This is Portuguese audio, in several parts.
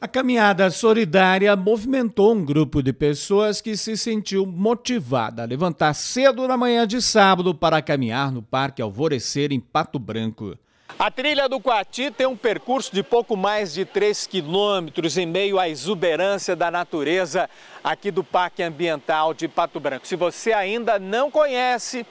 A caminhada solidária movimentou um grupo de pessoas que se sentiu motivada a levantar cedo na manhã de sábado para caminhar no Parque Alvorecer, em Pato Branco. A trilha do Coati tem um percurso de pouco mais de 3 quilômetros em meio à exuberância da natureza aqui do Parque Ambiental de Pato Branco. Se você ainda não conhece,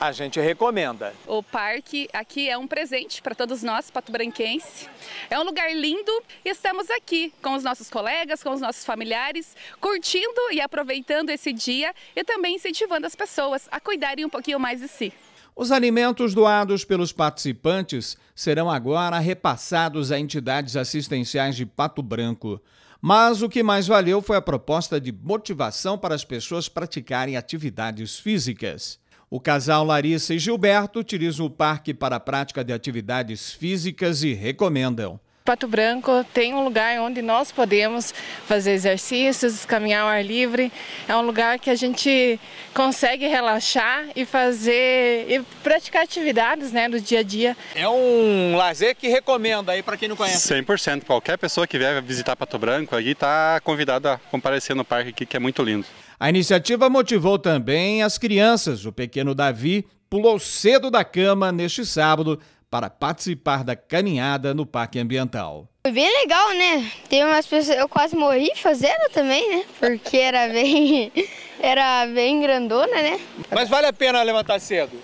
a gente recomenda. O parque aqui é um presente para todos nós, patobranquense. É um lugar lindo e estamos aqui com os nossos colegas, com os nossos familiares, curtindo e aproveitando esse dia e também incentivando as pessoas a cuidarem um pouquinho mais de si. Os alimentos doados pelos participantes serão agora repassados a entidades assistenciais de Pato Branco. Mas o que mais valeu foi a proposta de motivação para as pessoas praticarem atividades físicas. O casal Larissa e Gilberto utilizam o parque para a prática de atividades físicas e recomendam. Pato Branco tem um lugar onde nós podemos fazer exercícios, caminhar ao ar livre. É um lugar que a gente consegue relaxar e fazer e praticar atividades né, do dia a dia. É um lazer que recomendo aí para quem não conhece. 100%. Qualquer pessoa que vier visitar Pato Branco aqui está convidada a comparecer no parque aqui, que é muito lindo. A iniciativa motivou também as crianças. O pequeno Davi pulou cedo da cama neste sábado para participar da caminhada no Parque Ambiental. Foi bem legal, né? Tem umas pessoas, eu quase morri fazendo também, né? Porque era bem, era bem grandona, né? Mas vale a pena levantar cedo?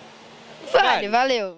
Vale, vale. valeu.